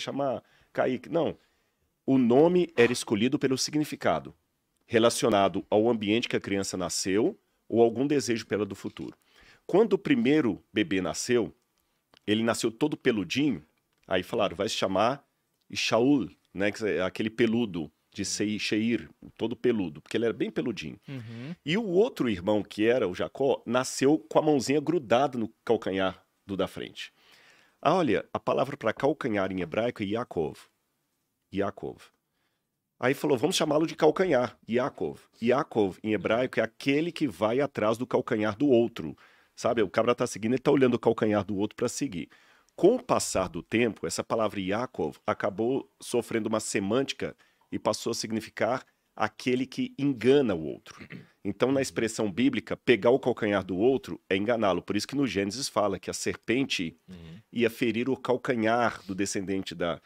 chamar Kaique. Não. O nome era escolhido pelo significado, relacionado ao ambiente que a criança nasceu ou algum desejo pela do futuro. Quando o primeiro bebê nasceu, ele nasceu todo peludinho, aí falaram, vai se chamar Ishaul, né, é aquele peludo de uhum. Sheir, todo peludo, porque ele era bem peludinho. Uhum. E o outro irmão, que era o Jacó, nasceu com a mãozinha grudada no calcanhar do da frente. Ah, olha, a palavra para calcanhar em hebraico é Yaakov. Yaakov. Aí falou, vamos chamá-lo de calcanhar, Yaakov. Yaakov, em hebraico, é aquele que vai atrás do calcanhar do outro. Sabe, o cabra está seguindo, ele está olhando o calcanhar do outro para seguir. Com o passar do tempo, essa palavra Yaakov acabou sofrendo uma semântica e passou a significar aquele que engana o outro. Então, na expressão bíblica, pegar o calcanhar do outro é enganá-lo. Por isso que no Gênesis fala que a serpente uhum. ia ferir o calcanhar do descendente da,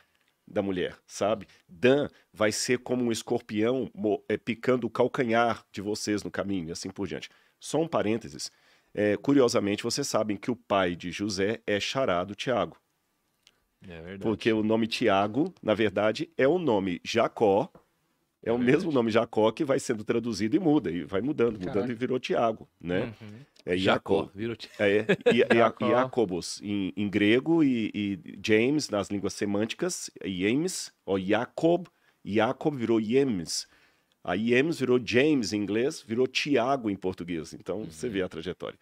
da mulher, sabe? Dan vai ser como um escorpião é, picando o calcanhar de vocês no caminho, e assim por diante. Só um parênteses. É, curiosamente, vocês sabem que o pai de José é charado Tiago. É verdade. Porque o nome Tiago, na verdade, é o nome Jacó, é, o é mesmo nome Jacó que vai sendo traduzido e muda, e vai mudando, Caraca. mudando e virou Tiago, né? Uhum. É Jacó, virou é, Jacobos em, em, grego e, e, James nas línguas semânticas, James, ou Jacob, Jacob virou James. Aí James virou James em inglês, virou Tiago em português. Então uhum. você vê uhum. a trajetória.